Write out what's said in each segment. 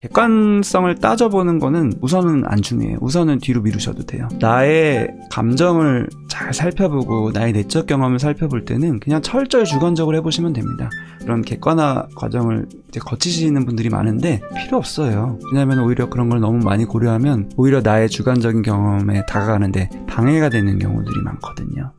객관성을 따져보는 거는 우선은 안 중요해요. 우선은 뒤로 미루셔도 돼요. 나의 감정을 잘 살펴보고 나의 내적 경험을 살펴볼 때는 그냥 철저히 주관적으로 해보시면 됩니다. 그런 객관화 과정을 거치시는 분들이 많은데 필요 없어요. 왜냐하면 오히려 그런 걸 너무 많이 고려하면 오히려 나의 주관적인 경험에 다가가는데 방해가 되는 경우들이 많거든요.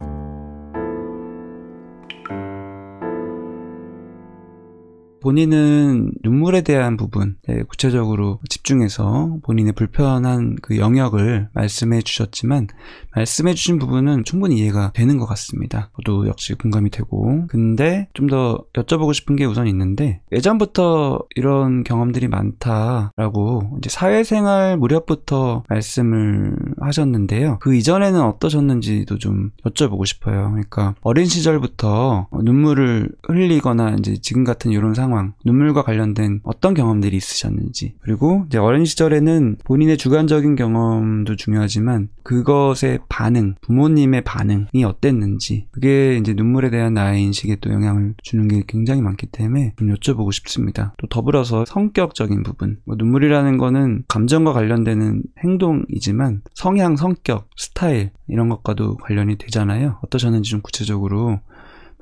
본인은 눈물에 대한 부분 구체적으로 집중해서 본인의 불편한 그 영역을 말씀해 주셨지만 말씀해주신 부분은 충분히 이해가 되는 것 같습니다. 저도 역시 공감이 되고. 근데 좀 더 여쭤보고 싶은 게 우선 있는데, 예전부터 이런 경험들이 많다라고 이제 사회생활 무렵부터 말씀을 하셨는데요. 그 이전에는 어떠셨는지도 좀 여쭤보고 싶어요. 그러니까 어린 시절부터 눈물을 흘리거나 이제 지금 같은 이런 상황, 눈물과 관련된 어떤 경험들이 있으셨는지, 그리고 이제 어린 시절에는 본인의 주관적인 경험도 중요하지만 그것의 반응, 부모님의 반응이 어땠는지, 그게 이제 눈물에 대한 나의 인식에 또 영향을 주는 게 굉장히 많기 때문에 좀 여쭤보고 싶습니다. 또 더불어서 성격적인 부분. 뭐 눈물이라는 거는 감정과 관련되는 행동이지만 성향, 성격, 스타일, 이런 것과도 관련이 되잖아요. 어떠셨는지 좀 구체적으로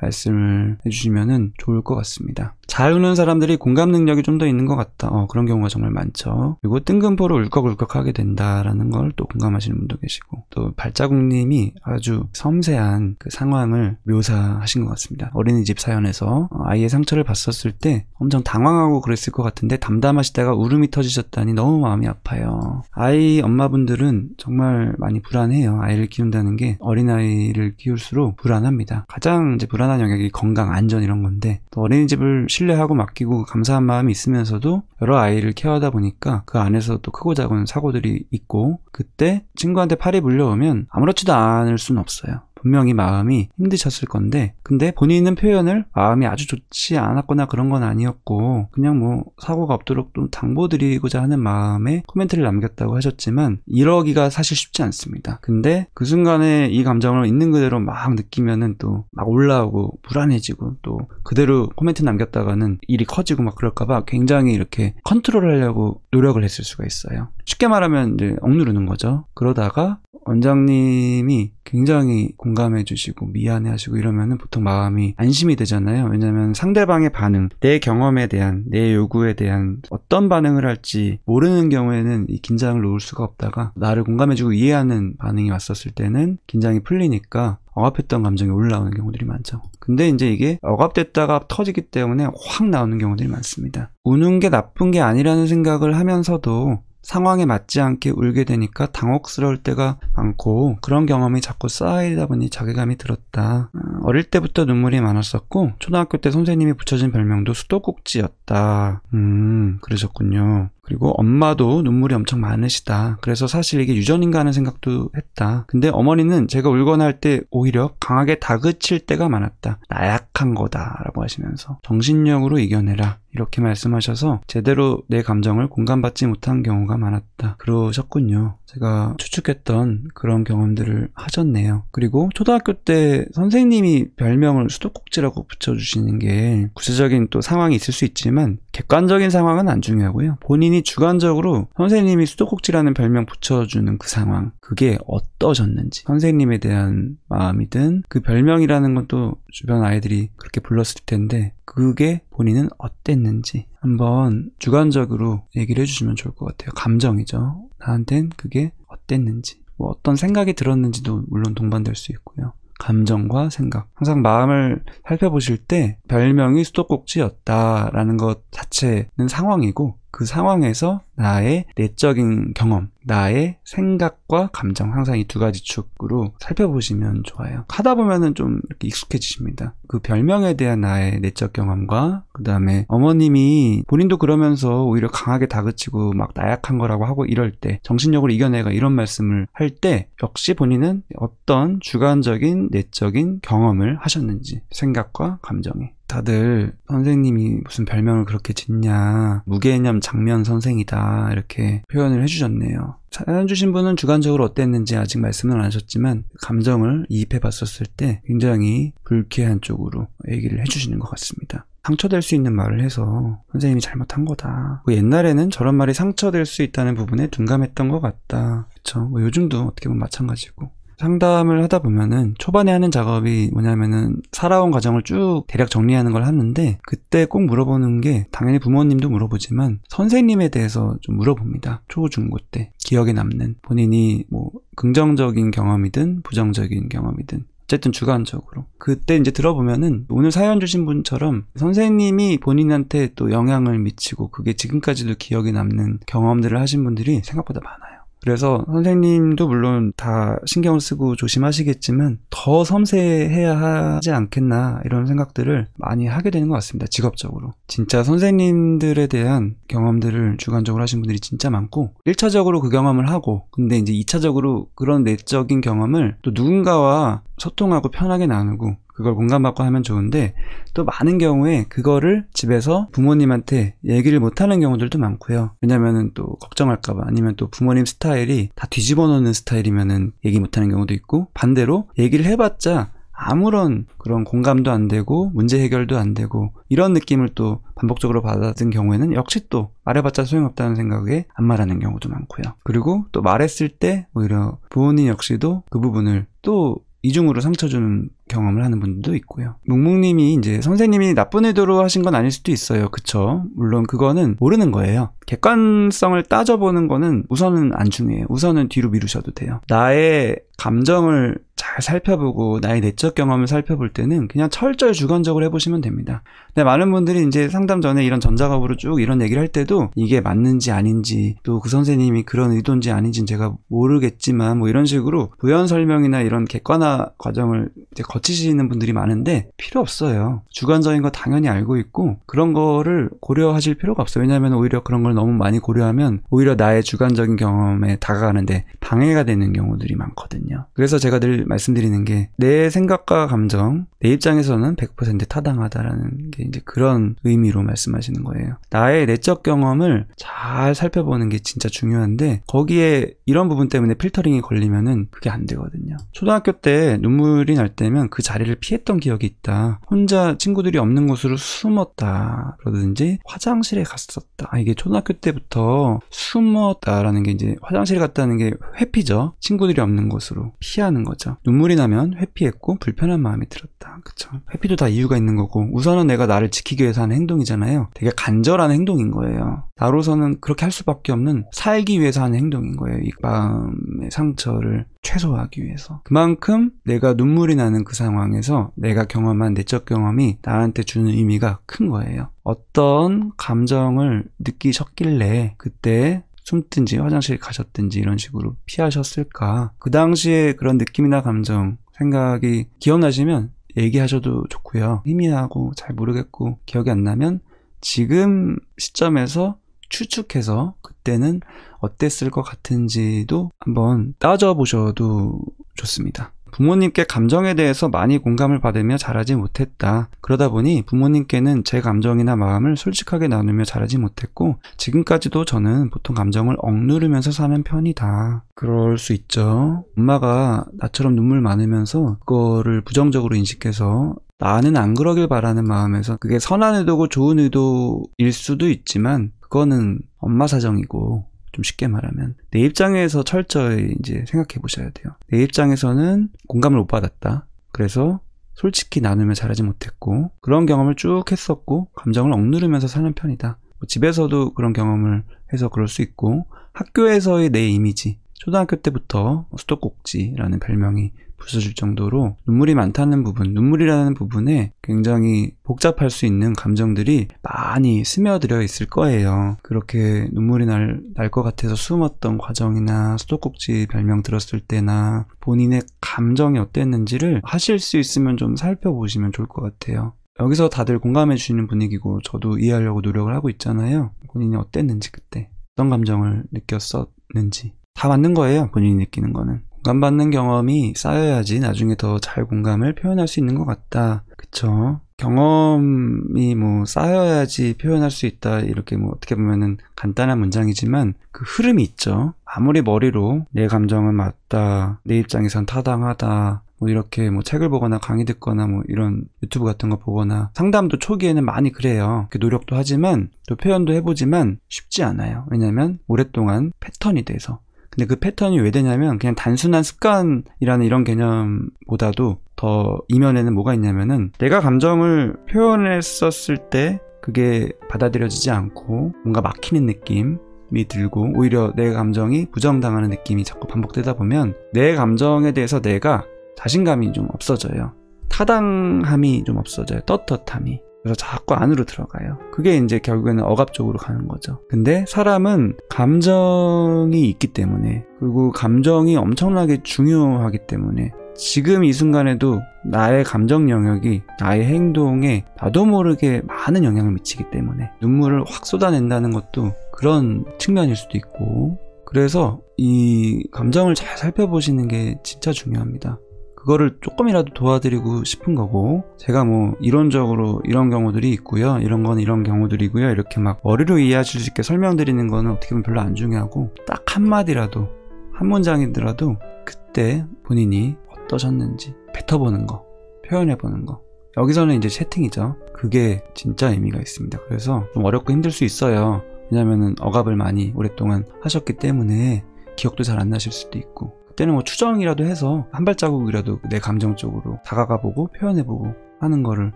말씀을 해주시면 좋을 것 같습니다. 잘 우는 사람들이 공감 능력이 좀 더 있는 것 같다. 어, 그런 경우가 정말 많죠. 그리고 뜬금포로 울컥울컥하게 된다라는 걸 또 공감하시는 분도 계시고 또 발자국님이 아주 섬세한 그 상황을 묘사하신 것 같습니다. 어린이집 사연에서 어, 아이의 상처를 봤었을 때 엄청 당황하고 그랬을 것 같은데 담담하시다가 울음이 터지셨다니 너무 마음이 아파요. 아이 엄마분들은 정말 많이 불안해요. 아이를 키운다는 게 어린아이를 키울수록 불안합니다. 가장 이제 불안 무난한 영역이 건강, 안전 이런 건데 또 어린이집을 신뢰하고 맡기고 감사한 마음이 있으면서도 여러 아이를 케어하다 보니까 그 안에서 또 크고 작은 사고들이 있고 그때 친구한테 팔이 물려오면 아무렇지도 않을 수 없어요. 분명히 마음이 힘드셨을 건데 근데 본인은 표현을 마음이 아주 좋지 않았거나 그런 건 아니었고 그냥 뭐 사고가 없도록 좀당부드리고자 하는 마음에 코멘트를 남겼다고 하셨지만 이러기가 사실 쉽지 않습니다. 근데 그 순간에 이 감정을 있는 그대로 막 느끼면은 또 막 올라오고 불안해지고 또 그대로 코멘트 남겼다가는 일이 커지고 막 그럴까봐 굉장히 이렇게 컨트롤하려고 노력을 했을 수가 있어요. 쉽게 말하면 이제 억누르는 거죠. 그러다가 원장님이 굉장히 공감해 주시고 미안해 하시고 이러면은 보통 마음이 안심이 되잖아요. 왜냐면 상대방의 반응, 내 경험에 대한, 내 요구에 대한 어떤 반응을 할지 모르는 경우에는 이 긴장을 놓을 수가 없다가 나를 공감해 주고 이해하는 반응이 왔었을 때는 긴장이 풀리니까 억압했던 감정이 올라오는 경우들이 많죠. 근데 이제 이게 억압됐다가 터지기 때문에 확 나오는 경우들이 많습니다. 우는 게 나쁜 게 아니라는 생각을 하면서도 상황에 맞지 않게 울게 되니까 당혹스러울 때가 많고 그런 경험이 자꾸 쌓이다 보니 자괴감이 들었다. 아, 어릴 때부터 눈물이 많았었고 초등학교 때 선생님이 붙여진 별명도 수도꼭지였다. 음 그러셨군요. 그리고 엄마도 눈물이 엄청 많으시다. 그래서 사실 이게 유전인가 하는 생각도 했다. 근데 어머니는 제가 울거나 할 때 오히려 강하게 다그칠 때가 많았다. 나약한 거다라고 하시면서 정신력으로 이겨내라. 이렇게 말씀하셔서 제대로 내 감정을 공감받지 못한 경우가 많았다. 그러셨군요. 제가 추측했던 그런 경험들을 하셨네요. 그리고 초등학교 때 선생님이 별명을 수도꼭지라고 붙여주시는 게 구체적인 또 상황이 있을 수 있지만 객관적인 상황은 안 중요하고요. 본인이 주관적으로 선생님이 수도꼭지라는 별명 붙여주는 그 상황, 그게 어떠셨는지 선생님에 대한 마음이든 그 별명이라는 것도 주변 아이들이 그렇게 불렀을 텐데 그게 본인은 어땠는지 한번 주관적으로 얘기를 해주시면 좋을 것 같아요. 감정이죠. 나한텐 그게 어땠는지. 뭐 어떤 생각이 들었는지도 물론 동반될 수 있고요. 감정과 생각. 항상 마음을 살펴보실 때 별명이 수도꼭지였다라는 것 자체는 상황이고 그 상황에서 나의 내적인 경험, 나의 생각과 감정 항상 이 두 가지 축으로 살펴보시면 좋아요. 하다 보면은 좀 이렇게 익숙해지십니다. 그 별명에 대한 나의 내적 경험과 그 다음에 어머님이 본인도 그러면서 오히려 강하게 다그치고 막 나약한 거라고 하고 이럴 때 정신력으로 이겨내가 이런 말씀을 할 때 역시 본인은 어떤 주관적인 내적인 경험을 하셨는지 생각과 감정에 다들 선생님이 무슨 별명을 그렇게 짓냐 무개념 장면 선생이다 이렇게 표현을 해주셨네요 사연 주신 분은 주관적으로 어땠는지 아직 말씀은 안 하셨지만 감정을 이입해 봤었을 때 굉장히 불쾌한 쪽으로 얘기를 해주시는 것 같습니다 상처될 수 있는 말을 해서 선생님이 잘못한 거다 뭐 옛날에는 저런 말이 상처될 수 있다는 부분에 둔감했던 것 같다 그쵸 뭐 요즘도 어떻게 보면 마찬가지고 상담을 하다 보면은 초반에 하는 작업이 뭐냐면은 살아온 과정을 쭉 대략 정리하는 걸 하는데 그때 꼭 물어보는 게 당연히 부모님도 물어보지만 선생님에 대해서 좀 물어봅니다. 초, 중, 고 때 기억에 남는 본인이 뭐 긍정적인 경험이든 부정적인 경험이든 어쨌든 주관적으로 그때 이제 들어보면은 오늘 사연 주신 분처럼 선생님이 본인한테 또 영향을 미치고 그게 지금까지도 기억에 남는 경험들을 하신 분들이 생각보다 많아요. 그래서 선생님도 물론 다 신경을 쓰고 조심하시겠지만 더 섬세해야 하지 않겠나 이런 생각들을 많이 하게 되는 것 같습니다. 직업적으로. 진짜 선생님들에 대한 경험들을 주관적으로 하신 분들이 진짜 많고 1차적으로 그 경험을 하고 근데 이제 2차적으로 그런 내적인 경험을 또 누군가와 소통하고 편하게 나누고 그걸 공감받고 하면 좋은데 또 많은 경우에 그거를 집에서 부모님한테 얘기를 못하는 경우들도 많고요. 왜냐면은 또 걱정할까봐 아니면 또 부모님 스타일이 다 뒤집어 놓는 스타일이면은 얘기 못하는 경우도 있고 반대로 얘기를 해봤자 아무런 그런 공감도 안 되고 문제 해결도 안 되고 이런 느낌을 또 반복적으로 받았던 경우에는 역시 또 말해봤자 소용없다는 생각에 안 말하는 경우도 많고요. 그리고 또 말했을 때 오히려 부모님 역시도 그 부분을 또 이중으로 상처 주는 경험을 하는 분들도 있고요. 묵묵님이 이제 선생님이 나쁜 의도로 하신 건 아닐 수도 있어요. 그쵸? 물론 그거는 모르는 거예요. 객관성을 따져보는 거는 우선은 안 중요해요. 우선은 뒤로 미루셔도 돼요. 나의 감정을 잘 살펴보고 나의 내적 경험을 살펴볼 때는 그냥 철저히 주관적으로 해보시면 됩니다. 근데 많은 분들이 이제 상담 전에 이런 전자업으로쭉 이런 얘기를 할 때도 이게 맞는지 아닌지 또 그 선생님이 그런 의도인지 아닌지는 제가 모르겠지만 뭐 이런 식으로 부연 설명이나 이런 객관화 과정을 거치시는 분들이 많은데 필요 없어요. 주관적인 거 당연히 알고 있고 그런 거를 고려하실 필요가 없어요. 왜냐하면 오히려 그런 걸 너무 많이 고려하면 오히려 나의 주관적인 경험에 다가가는데 방해가 되는 경우들이 많거든요. 그래서 제가 늘 말씀 말씀드리는 게 내 생각과 감정, 내 입장에서는 100% 타당하다라는 게 이제 그런 의미로 말씀하시는 거예요. 나의 내적 경험을 잘 살펴보는 게 진짜 중요한데 거기에 이런 부분 때문에 필터링이 걸리면은 그게 안 되거든요. 초등학교 때 눈물이 날 때면 그 자리를 피했던 기억이 있다. 혼자 친구들이 없는 곳으로 숨었다. 그러든지 화장실에 갔었다. 아, 이게 초등학교 때부터 숨었다라는 게 이제 화장실 에 갔다는 게 회피죠. 친구들이 없는 곳으로 피하는 거죠. 눈물 눈물이 나면 회피했고 불편한 마음이 들었다. 그쵸? 회피도 다 이유가 있는 거고 우선은 내가 나를 지키기 위해서 하는 행동이잖아요. 되게 간절한 행동인 거예요. 나로서는 그렇게 할 수밖에 없는 살기 위해서 하는 행동인 거예요. 이 마음의 상처를 최소화하기 위해서. 그만큼 내가 눈물이 나는 그 상황에서 내가 경험한 내적 경험이 나한테 주는 의미가 큰 거예요. 어떤 감정을 느끼셨길래 그때 숨든지 화장실 가셨든지 이런 식으로 피하셨을까? 그 당시에 그런 느낌이나 감정, 생각이 기억나시면 얘기하셔도 좋고요. 희미하고 잘 모르겠고 기억이 안 나면 지금 시점에서 추측해서 그때는 어땠을 것 같은지도 한번 따져보셔도 좋습니다. 부모님께 감정에 대해서 많이 공감을 받으며 자라지 못했다. 그러다 보니 부모님께는 제 감정이나 마음을 솔직하게 나누며 자라지 못했고 지금까지도 저는 보통 감정을 억누르면서 사는 편이다. 그럴 수 있죠. 엄마가 나처럼 눈물 많으면서 그거를 부정적으로 인식해서 나는 안 그러길 바라는 마음에서 그게 선한 의도고 좋은 의도일 수도 있지만 그거는 엄마 사정이고 좀 쉽게 말하면 내 입장에서 철저히 이제 생각해 보셔야 돼요. 내 입장에서는 공감을 못 받았다. 그래서 솔직히 나누며 잘하지 못했고 그런 경험을 쭉 했었고 감정을 억누르면서 사는 편이다. 뭐 집에서도 그런 경험을 해서 그럴 수 있고 학교에서의 내 이미지 초등학교 때부터 뭐 수도꼭지라는 별명이 부서질 정도로 눈물이 많다는 부분, 눈물이라는 부분에 굉장히 복잡할 수 있는 감정들이 많이 스며들어 있을 거예요. 그렇게 눈물이 날 것 같아서 숨었던 과정이나 수도꼭지 별명 들었을 때나 본인의 감정이 어땠는지를 하실 수 있으면 좀 살펴보시면 좋을 것 같아요. 여기서 다들 공감해 주시는 분위기고 저도 이해하려고 노력을 하고 있잖아요. 본인이 어땠는지 그때 어떤 감정을 느꼈었는지 다 맞는 거예요. 본인이 느끼는 거는. 공감받는 경험이 쌓여야지 나중에 더 잘 공감을 표현할 수 있는 것 같다. 그쵸? 경험이 뭐 쌓여야지 표현할 수 있다 이렇게 뭐 어떻게 보면은 간단한 문장이지만 그 흐름이 있죠 아무리 머리로 내 감정은 맞다 내 입장에선 타당하다 뭐 이렇게 뭐 책을 보거나 강의 듣거나 뭐 이런 유튜브 같은 거 보거나 상담도 초기에는 많이 그래요 노력도 하지만 또 표현도 해보지만 쉽지 않아요 왜냐면 오랫동안 패턴이 돼서 근데 그 패턴이 왜 되냐면 그냥 단순한 습관이라는 이런 개념보다도 더 이면에는 뭐가 있냐면은 내가 감정을 표현했었을 때 그게 받아들여지지 않고 뭔가 막히는 느낌 이 들고 오히려 내 감정이 부정당하는 느낌이 자꾸 반복되다 보면 내 감정에 대해서 내가 자신감이 좀 없어져요. 타당함이 좀 없어져요. 떳떳함이. 그래서 자꾸 안으로 들어가요. 그게 이제 결국에는 억압 쪽으로 가는 거죠. 근데 사람은 감정이 있기 때문에 그리고 감정이 엄청나게 중요하기 때문에 지금 이 순간에도 나의 감정 영역이 나의 행동에 나도 모르게 많은 영향을 미치기 때문에 눈물을 확 쏟아낸다는 것도 그런 측면일 수도 있고 그래서 이 감정을 잘 살펴보시는 게 진짜 중요합니다. 그거를 조금이라도 도와드리고 싶은 거고 제가 뭐 이론적으로 이런 경우들이 있고요 이런 건 이런 경우들이고요 이렇게 막 머리로 이해하실 수 있게 설명드리는 거는 어떻게 보면 별로 안 중요하고 딱 한마디라도 한 문장이더라도 그때 본인이 어떠셨는지 뱉어보는 거 표현해보는 거 여기서는 이제 채팅이죠 그게 진짜 의미가 있습니다 그래서 좀 어렵고 힘들 수 있어요 왜냐면은 억압을 많이 오랫동안 하셨기 때문에 기억도 잘 안 나실 수도 있고 때는 뭐 추정이라도 해서 한 발자국이라도 내 감정 쪽으로 다가가보고 표현해보고 하는 거를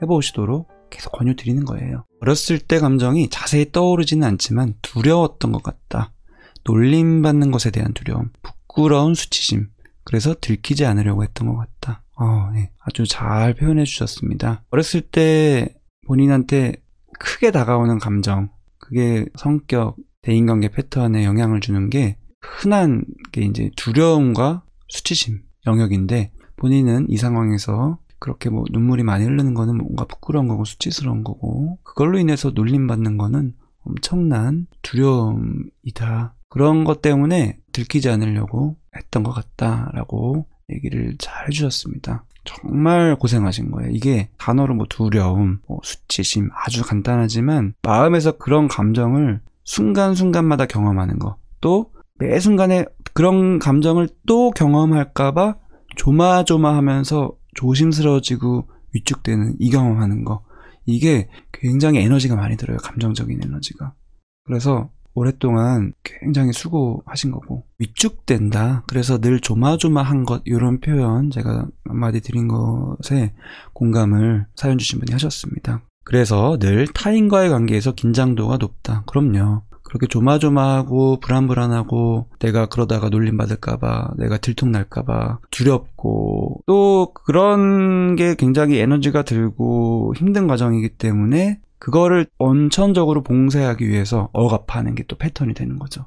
해보시도록 계속 권유드리는 거예요. 어렸을 때 감정이 자세히 떠오르지는 않지만 두려웠던 것 같다. 놀림받는 것에 대한 두려움, 부끄러운 수치심, 그래서 들키지 않으려고 했던 것 같다. 어, 네. 아주 잘 표현해 주셨습니다. 어렸을 때 본인한테 크게 다가오는 감정, 그게 성격, 대인관계 패턴에 영향을 주는 게 흔한 게 이제 두려움과 수치심 영역인데 본인은 이 상황에서 그렇게 뭐 눈물이 많이 흐르는 거는 뭔가 부끄러운 거고 수치스러운 거고 그걸로 인해서 놀림받는 거는 엄청난 두려움이다. 그런 것 때문에 들키지 않으려고 했던 것 같다라고 얘기를 잘 해주셨습니다. 정말 고생하신 거예요. 이게 단어로 뭐 두려움, 뭐 수치심 아주 간단하지만 마음에서 그런 감정을 순간순간마다 경험하는 거. 또매 순간에 그런 감정을 또 경험할까봐 조마조마하면서 조심스러워지고 위축되는 이 경험하는 거 이게 굉장히 에너지가 많이 들어요 감정적인 에너지가 그래서 오랫동안 굉장히 수고하신 거고 위축된다 그래서 늘 조마조마한 것 이런 표현 제가 한마디 드린 것에 공감을 사연 주신 분이 하셨습니다 그래서 늘 타인과의 관계에서 긴장도가 높다 그럼요 그렇게 조마조마하고 불안불안하고 내가 그러다가 놀림받을까봐 내가 들통날까봐 두렵고 또 그런 게 굉장히 에너지가 들고 힘든 과정이기 때문에 그거를 원천적으로 봉쇄하기 위해서 억압하는 게 또 패턴이 되는 거죠.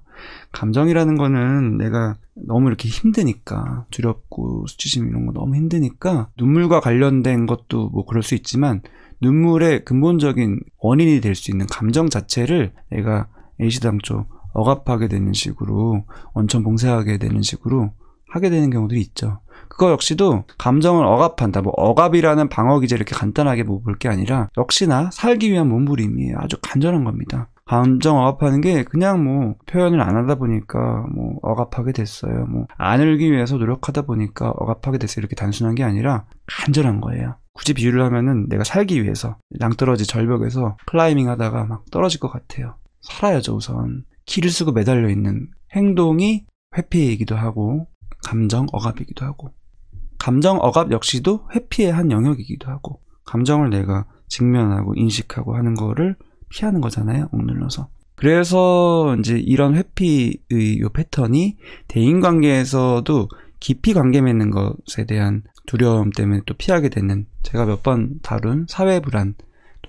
감정이라는 거는 내가 너무 이렇게 힘드니까 두렵고 수치심 이런 거 너무 힘드니까 눈물과 관련된 것도 뭐 그럴 수 있지만 눈물의 근본적인 원인이 될 수 있는 감정 자체를 내가 A시당 초 억압하게 되는 식으로 원천 봉쇄하게 되는 식으로 하게 되는 경우들이 있죠. 그거 역시도 감정을 억압한다. 뭐 억압이라는 방어 기제 이렇게 간단하게 뭐 볼 게 아니라 역시나 살기 위한 몸부림이 아주 간절한 겁니다. 감정 억압하는 게 그냥 뭐 표현을 안 하다 보니까 뭐 억압하게 됐어요. 뭐안 울기 위해서 노력하다 보니까 억압하게 됐어요. 이렇게 단순한 게 아니라 간절한 거예요. 굳이 비유를 하면은 내가 살기 위해서 낭떠러지 절벽에서 클라이밍 하다가 막 떨어질 것 같아요. 살아야죠, 우선. 키를 쓰고 매달려 있는 행동이 회피이기도 하고, 감정 억압이기도 하고, 감정 억압 역시도 회피의 한 영역이기도 하고, 감정을 내가 직면하고 인식하고 하는 거를 피하는 거잖아요, 억눌러서. 그래서 이제 이런 회피의 요 패턴이 대인 관계에서도 깊이 관계 맺는 것에 대한 두려움 때문에 또 피하게 되는 제가 몇 번 다룬 사회 불안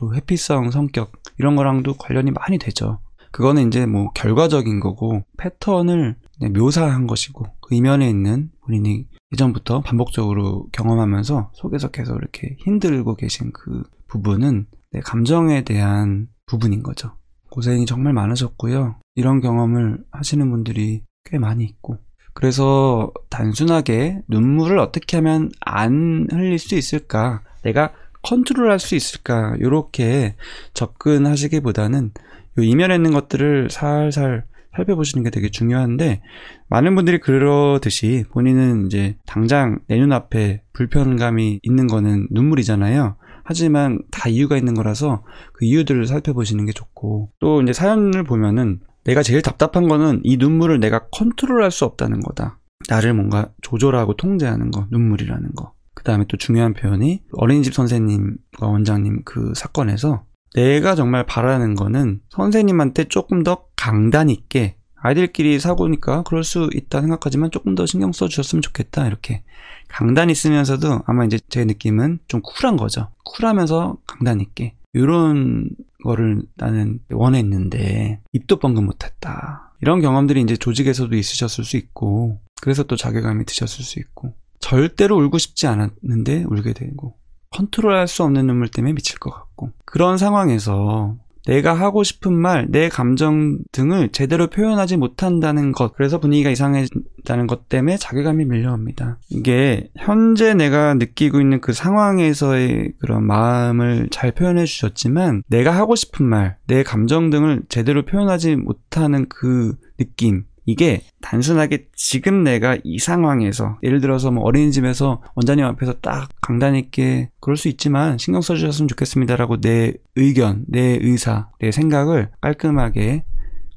또 회피성 성격 이런 거랑도 관련이 많이 되죠. 그거는 이제 뭐 결과적인 거고 패턴을 묘사한 것이고 그 이면에 있는 본인이 예전부터 반복적으로 경험하면서 속에서 계속 이렇게 힘들고 계신 그 부분은 내 감정에 대한 부분인 거죠. 고생이 정말 많으셨고요. 이런 경험을 하시는 분들이 꽤 많이 있고 그래서 단순하게 눈물을 어떻게 하면 안 흘릴 수 있을까? 내가 컨트롤할 수 있을까 이렇게 접근하시기보다는 요 이면에 있는 것들을 살살 살펴보시는 게 되게 중요한데 많은 분들이 그러듯이 본인은 이제 당장 내 눈앞에 불편감이 있는 거는 눈물이잖아요. 하지만 다 이유가 있는 거라서 그 이유들을 살펴보시는 게 좋고 또 이제 사연을 보면은 내가 제일 답답한 거는 이 눈물을 내가 컨트롤할 수 없다는 거다. 나를 뭔가 조절하고 통제하는 거, 눈물이라는 거. 그 다음에 또 중요한 표현이 어린이집 선생님과 원장님 그 사건에서 내가 정말 바라는 거는 선생님한테 조금 더 강단 있게 아이들끼리 사고니까 그럴 수 있다 생각하지만 조금 더 신경 써 주셨으면 좋겠다 이렇게 강단 있으면서도 아마 이제 제 느낌은 좀 쿨한 거죠 쿨하면서 강단 있게 이런 거를 나는 원했는데 입도 뻥긋 못했다 이런 경험들이 이제 조직에서도 있으셨을 수 있고 그래서 또 자괴감이 드셨을 수 있고 절대로 울고 싶지 않았는데 울게 되고 컨트롤할 수 없는 눈물 때문에 미칠 것 같고 그런 상황에서 내가 하고 싶은 말, 내 감정 등을 제대로 표현하지 못한다는 것, 그래서 분위기가 이상해진다는 것 때문에 자괴감이 밀려옵니다. 이게 현재 내가 느끼고 있는 그 상황에서의 그런 마음을 잘 표현해 주셨지만, 내가 하고 싶은 말, 내 감정 등을 제대로 표현하지 못하는 그 느낌, 이게 단순하게 지금 내가 이 상황에서 예를 들어서 뭐 어린이집에서 원장님 앞에서 딱 강단 있게 그럴 수 있지만 신경 써주셨으면 좋겠습니다라고 내 의견, 내 의사, 내 생각을 깔끔하게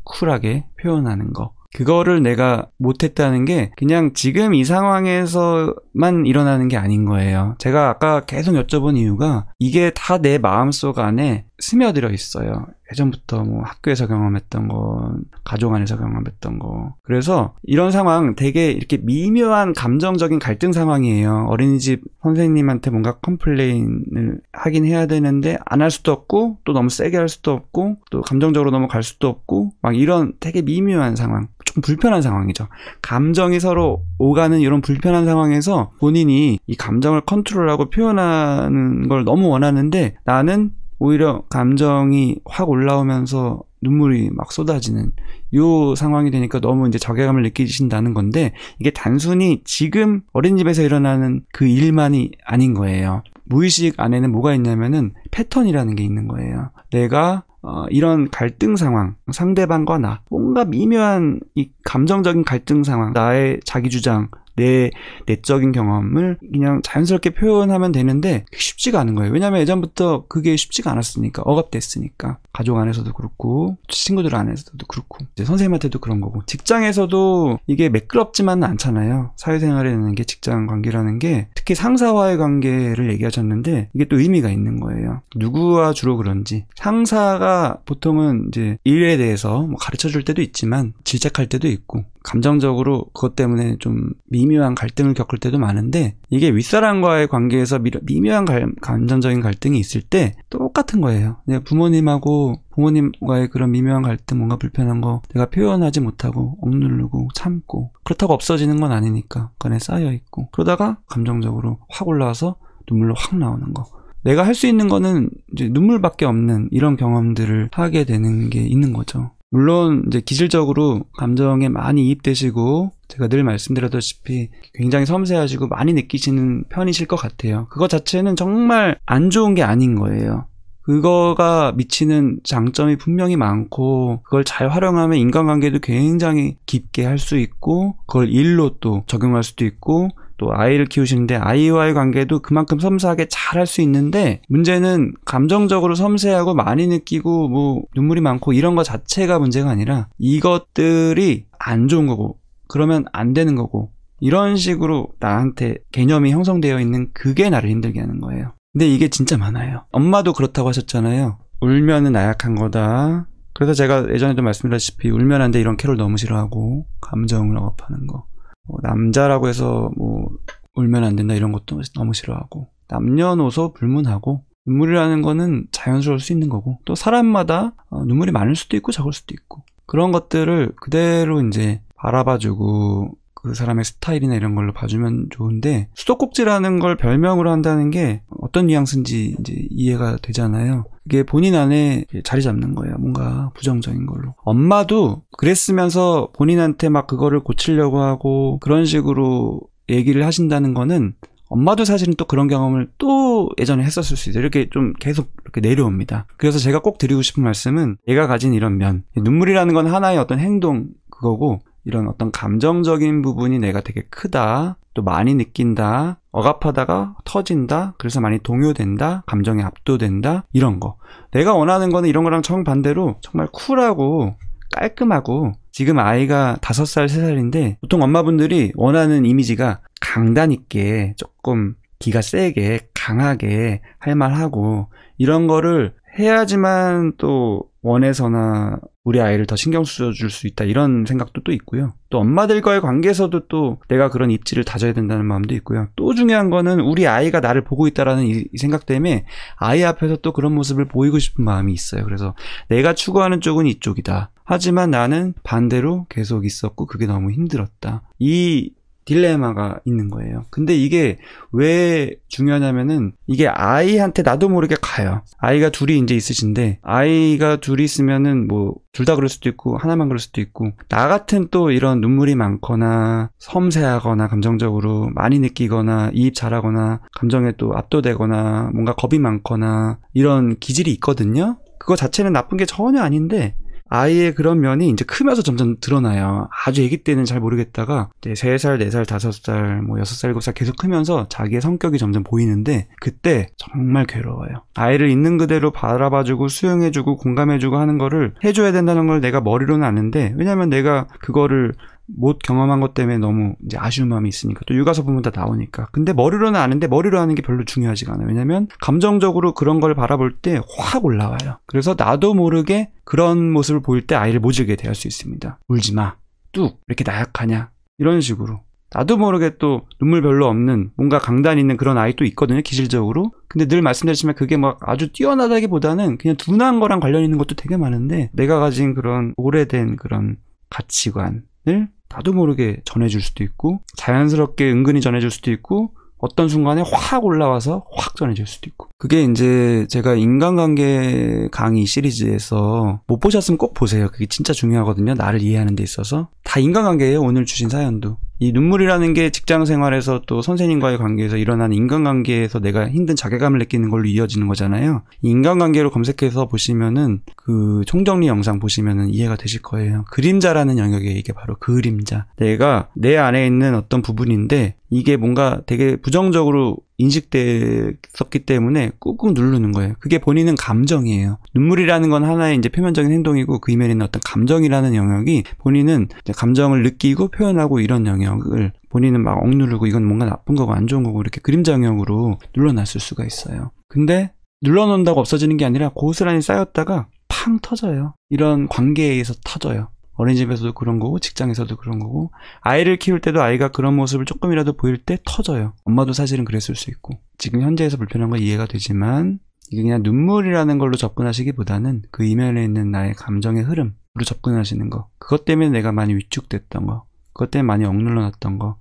쿨하게 표현하는 거. 그거를 내가 못했다는 게 그냥 지금 이 상황에서만 일어나는 게 아닌 거예요. 제가 아까 계속 여쭤본 이유가 이게 다 내 마음속 안에 스며들어 있어요. 예전부터 뭐 학교에서 경험했던 거, 가족 안에서 경험했던 거. 그래서 이런 상황 되게 이렇게 미묘한 감정적인 갈등 상황이에요. 어린이집 선생님한테 뭔가 컴플레인을 하긴 해야 되는데 안 할 수도 없고 또 너무 세게 할 수도 없고 또 감정적으로 너무 갈 수도 없고 막 이런 되게 미묘한 상황. 좀 불편한 상황이죠. 감정이 서로 오가는 이런 불편한 상황에서 본인이 이 감정을 컨트롤하고 표현하는 걸 너무 원하는데 나는 오히려 감정이 확 올라오면서 눈물이 막 쏟아지는 요 상황이 되니까 너무 이제 자괴감을 느끼신다는 건데 이게 단순히 지금 어린이집에서 일어나는 그 일만이 아닌 거예요. 무의식 안에는 뭐가 있냐면은 패턴이라는 게 있는 거예요. 내가 어, 이런 갈등 상황, 상대방과 나, 뭔가 미묘한 이 감정적인 갈등 상황, 나의 자기 주장, 내 내적인 경험을 그냥 자연스럽게 표현하면 되는데 쉽지가 않은 거예요. 왜냐하면 예전부터 그게 쉽지가 않았으니까 억압됐으니까 가족 안에서도 그렇고 친구들 안에서도 그렇고 이제 선생님한테도 그런 거고 직장에서도 이게 매끄럽지만은 않잖아요. 사회생활이라는 게 직장 관계라는 게 특히 상사와의 관계를 얘기하셨는데 이게 또 의미가 있는 거예요. 누구와 주로 그런지 상사가 보통은 이제 일에 대해서 뭐 가르쳐 줄 때도 있지만 질책할 때도 있고 감정적으로 그것 때문에 좀 미, 미묘한 갈등을 겪을 때도 많은데 이게 윗사람과의 관계에서 미묘한 갈, 감정적인 갈등이 있을 때 똑같은 거예요. 부모님하고 부모님과의 그런 미묘한 갈등 뭔가 불편한 거 내가 표현하지 못하고 억누르고 참고 그렇다고 없어지는 건 아니니까 그안에 쌓여 있고 그러다가 감정적으로 확 올라와서 눈물로 확 나오는 거 내가 할 수 있는 거는 이제 눈물밖에 없는 이런 경험들을 하게 되는 게 있는 거죠. 물론 이제 기질적으로 감정에 많이 이입되시고 제가 늘 말씀드렸다시피 굉장히 섬세하시고 많이 느끼시는 편이실 것 같아요. 그거 자체는 정말 안 좋은 게 아닌 거예요. 그거가 미치는 장점이 분명히 많고 그걸 잘 활용하면 인간관계도 굉장히 깊게 할 수 있고 그걸 일로 또 적용할 수도 있고 또 아이를 키우시는데 아이와의 관계도 그만큼 섬세하게 잘 할 수 있는데 문제는 감정적으로 섬세하고 많이 느끼고 뭐 눈물이 많고 이런 것 자체가 문제가 아니라 이것들이 안 좋은 거고 그러면 안 되는 거고 이런 식으로 나한테 개념이 형성되어 있는 그게 나를 힘들게 하는 거예요. 근데 이게 진짜 많아요. 엄마도 그렇다고 하셨잖아요. 울면은 나약한 거다. 그래서 제가 예전에도 말씀드렸다시피 울면 안 돼 이런 캐롤 너무 싫어하고 감정을 억압하는 거. 뭐 남자라고 해서 뭐 울면 안 된다 이런 것도 너무 싫어하고 남녀노소 불문하고 눈물이라는 거는 자연스러울 수 있는 거고 또 사람마다 어, 눈물이 많을 수도 있고 적을 수도 있고 그런 것들을 그대로 이제 바라봐주고 그 사람의 스타일이나 이런 걸로 봐주면 좋은데 수도꼭지라는 걸 별명으로 한다는 게 어떤 뉘앙스인지 이제 이해가 되잖아요. 이게 본인 안에 자리 잡는 거예요. 뭔가 부정적인 걸로. 엄마도 그랬으면서 본인한테 막 그거를 고치려고 하고 그런 식으로 얘기를 하신다는 거는 엄마도 사실은 또 그런 경험을 또 예전에 했었을 수 있어요. 이렇게 좀 계속 이렇게 내려옵니다. 그래서 제가 꼭 드리고 싶은 말씀은 얘가 가진 이런 면, 눈물이라는 건 하나의 어떤 행동 그거고 이런 어떤 감정적인 부분이 내가 되게 크다, 또 많이 느낀다, 억압하다가 터진다, 그래서 많이 동요된다, 감정에 압도된다, 이런 거. 내가 원하는 거는 이런 거랑 정반대로 정말 쿨하고 깔끔하고 지금 아이가 다섯 살, 세살인데 보통 엄마분들이 원하는 이미지가 강단 있게 조금 기가 세게 강하게 할 말하고 이런 거를 해야지만 또 원에서나 우리 아이를 더 신경 써줄 수 있다 이런 생각도 또 있고요. 또 엄마들과의 관계에서도 또 내가 그런 입지를 다져야 된다는 마음도 있고요. 또 중요한 거는 우리 아이가 나를 보고 있다라는 이, 이 생각 때문에 아이 앞에서 또 그런 모습을 보이고 싶은 마음이 있어요. 그래서 내가 추구하는 쪽은 이쪽이다. 하지만 나는 반대로 계속 있었고 그게 너무 힘들었다. 이 딜레마가 있는 거예요. 근데 이게 왜 중요하냐면은 이게 아이한테 나도 모르게 가요. 아이가 둘이 이제 있으신데 아이가 둘이 있으면은 뭐 둘 다 그럴 수도 있고 하나만 그럴 수도 있고 나 같은 또 이런 눈물이 많거나 섬세하거나 감정적으로 많이 느끼거나 이입 잘하거나 감정에 또 압도되거나 뭔가 겁이 많거나 이런 기질이 있거든요. 그거 자체는 나쁜 게 전혀 아닌데 아이의 그런 면이 이제 크면서 점점 드러나요. 아주 아기 때는 잘 모르겠다가 이제 3살, 4살, 5살, 뭐 6살, 7살 계속 크면서 자기의 성격이 점점 보이는데 그때 정말 괴로워요. 아이를 있는 그대로 바라봐주고 수용해주고 공감해주고 하는 거를 해줘야 된다는 걸 내가 머리로는 아는데 왜냐면 내가 그거를 못 경험한 것 때문에 너무 이제 아쉬운 마음이 있으니까 또 육아서 보면 다 나오니까 근데 머리로는 아는데 머리로 하는 게 별로 중요하지가 않아요 왜냐면 감정적으로 그런 걸 바라볼 때 확 올라와요 그래서 나도 모르게 그런 모습을 보일 때 아이를 모질게 대할 수 있습니다 울지마 뚝 이렇게 나약하냐 이런 식으로 나도 모르게 또 눈물 별로 없는 뭔가 강단 있는 그런 아이도 있거든요 기질적으로 근데 늘 말씀드렸지만 그게 막 아주 뛰어나다기보다는 그냥 둔한 거랑 관련 있는 것도 되게 많은데 내가 가진 그런 오래된 그런 가치관 을 나도 모르게 전해줄 수도 있고 자연스럽게 은근히 전해줄 수도 있고 어떤 순간에 확 올라와서 확 전해줄 수도 있고 그게 이제 제가 인간관계 강의 시리즈에서 못 보셨으면 꼭 보세요. 그게 진짜 중요하거든요. 나를 이해하는 데 있어서. 다 인간관계예요. 오늘 주신 사연도. 이 눈물이라는 게 직장 생활에서 또 선생님과의 관계에서 일어나는 인간관계에서 내가 힘든 자괴감을 느끼는 걸로 이어지는 거잖아요. 인간관계로 검색해서 보시면은 그 총정리 영상 보시면은 이해가 되실 거예요. 그림자라는 영역에 이게 바로 그림자. 내가 내 안에 있는 어떤 부분인데 이게 뭔가 되게 부정적으로 인식됐었기 때문에 꾹꾹 누르는 거예요. 그게 본인은 감정이에요. 눈물이라는 건 하나의 이제 표면적인 행동이고 그 이면에 있는 어떤 감정이라는 영역이 본인은 감정을 느끼고 표현하고 이런 영역을 본인은 막 억누르고 이건 뭔가 나쁜 거고 안 좋은 거고 이렇게 그림자 영역으로 눌러놨을 수가 있어요. 근데 눌러놓는다고 없어지는 게 아니라 고스란히 쌓였다가 팡 터져요. 이런 관계에 서 터져요. 어린이집에서도 그런 거고 직장에서도 그런 거고 아이를 키울 때도 아이가 그런 모습을 조금이라도 보일 때 터져요. 엄마도 사실은 그랬을 수 있고 지금 현재에서 불편한 건 이해가 되지만 이게 그냥 눈물이라는 걸로 접근하시기보다는 그 이면에 있는 나의 감정의 흐름으로 접근하시는 거 그것 때문에 내가 많이 위축됐던 거 그것 때문에 많이 억눌러 놨던 거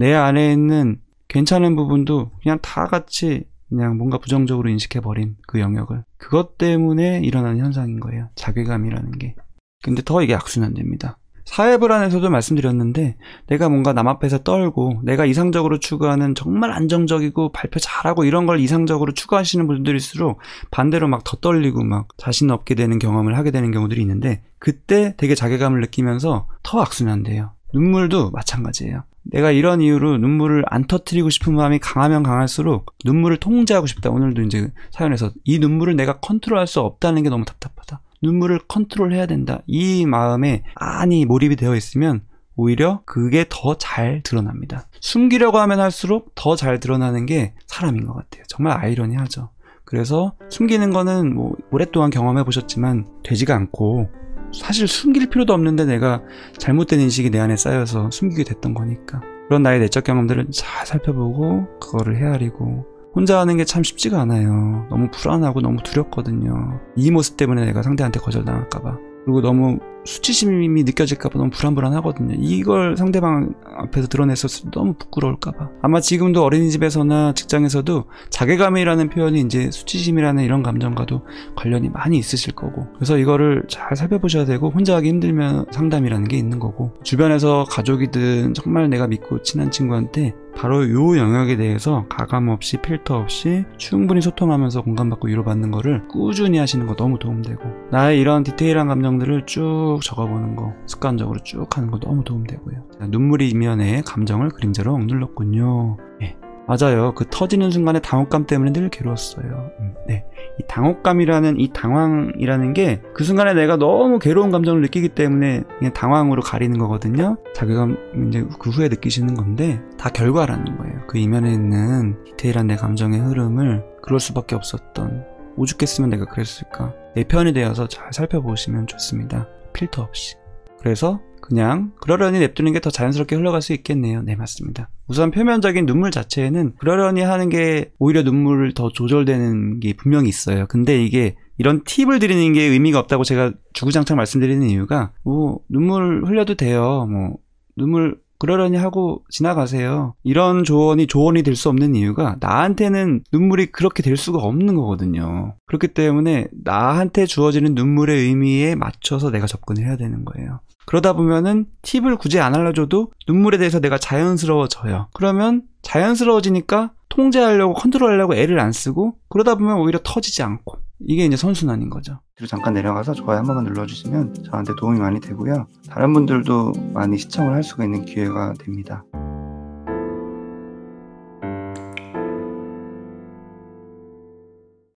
내 안에 있는 괜찮은 부분도 그냥 다 같이 그냥 뭔가 부정적으로 인식해버린 그 영역을 그것 때문에 일어나는 현상인 거예요 자괴감이라는 게 근데 더 이게 악순환됩니다. 사회 불안에서도 말씀드렸는데 내가 뭔가 남 앞에서 떨고 내가 이상적으로 추구하는 정말 안정적이고 발표 잘하고 이런 걸 이상적으로 추구하시는 분들일수록 반대로 막 더 떨리고 막 자신 없게 되는 경험을 하게 되는 경우들이 있는데 그때 되게 자괴감을 느끼면서 더 악순환돼요. 눈물도 마찬가지예요. 내가 이런 이유로 눈물을 안 터트리고 싶은 마음이 강하면 강할수록 눈물을 통제하고 싶다. 오늘도 이제 사연에서 이 눈물을 내가 컨트롤할 수 없다는 게 너무 답답하다. 눈물을 컨트롤해야 된다. 이 마음에 안이 몰입이 되어 있으면 오히려 그게 더 잘 드러납니다. 숨기려고 하면 할수록 더 잘 드러나는 게 사람인 것 같아요. 정말 아이러니하죠. 그래서 숨기는 거는 뭐 오랫동안 경험해 보셨지만 되지가 않고 사실 숨길 필요도 없는데 내가 잘못된 인식이 내 안에 쌓여서 숨기게 됐던 거니까 그런 나의 내적 경험들을 잘 살펴보고 그거를 헤아리고 혼자 하는 게 참 쉽지가 않아요. 너무 불안하고 너무 두렵거든요. 이 모습 때문에 내가 상대한테 거절당할까봐. 그리고 너무 수치심이 느껴질까봐 너무 불안불안하거든요. 이걸 상대방 앞에서 드러냈었을 때 너무 부끄러울까봐. 아마 지금도 어린이집에서나 직장에서도 자괴감이라는 표현이 이제 수치심이라는 이런 감정과도 관련이 많이 있으실 거고. 그래서 이거를 잘 살펴보셔야 되고, 혼자 하기 힘들면 상담이라는 게 있는 거고. 주변에서 가족이든 정말 내가 믿고 친한 친구한테 바로 요 영역에 대해서 가감 없이 필터 없이 충분히 소통하면서 공감받고 위로받는 거를 꾸준히 하시는 거 너무 도움되고 나의 이런 디테일한 감정들을 쭉쭉 적어보는 거 습관적으로 쭉 하는 거 너무 도움되고요. 눈물이 이면에 감정을 그림자로 억눌렀군요. 네. 맞아요. 그 터지는 순간에 당혹감 때문에 늘 괴로웠어요. 음, 네. 이 당혹감이라는 이 당황이라는 게 그 순간에 내가 너무 괴로운 감정을 느끼기 때문에 그냥 당황으로 가리는 거거든요. 자괴감 이제 그 후에 느끼시는 건데 다 결과라는 거예요. 그 이면에 있는 디테일한 내 감정의 흐름을 그럴 수밖에 없었던 오죽했으면 내가 그랬을까 내 편이 되어서 잘 살펴보시면 좋습니다. 필터 없이 그래서 그냥 그러려니 냅두는 게 더 자연스럽게 흘러갈 수 있겠네요. 네, 맞습니다. 우선 표면적인 눈물 자체에는 그러려니 하는 게 오히려 눈물을 더 조절되는 게 분명히 있어요. 근데 이게 이런 팁을 드리는 게 의미가 없다고 제가 주구장창 말씀드리는 이유가 뭐 눈물 흘려도 돼요. 뭐 눈물 그러려니 하고 지나가세요. 이런 조언이 조언이 될 수 없는 이유가 나한테는 눈물이 그렇게 될 수가 없는 거거든요. 그렇기 때문에 나한테 주어지는 눈물의 의미에 맞춰서 내가 접근해야 되는 거예요. 그러다 보면은 팁을 굳이 안 알려줘도 눈물에 대해서 내가 자연스러워져요. 그러면 자연스러워지니까 통제하려고 컨트롤하려고 애를 안 쓰고 그러다 보면 오히려 터지지 않고 이게 이제 선순환인 거죠. 뒤로 잠깐 내려가서 좋아요 한 번만 눌러주시면 저한테 도움이 많이 되고요. 다른 분들도 많이 시청을 할 수가 있는 기회가 됩니다.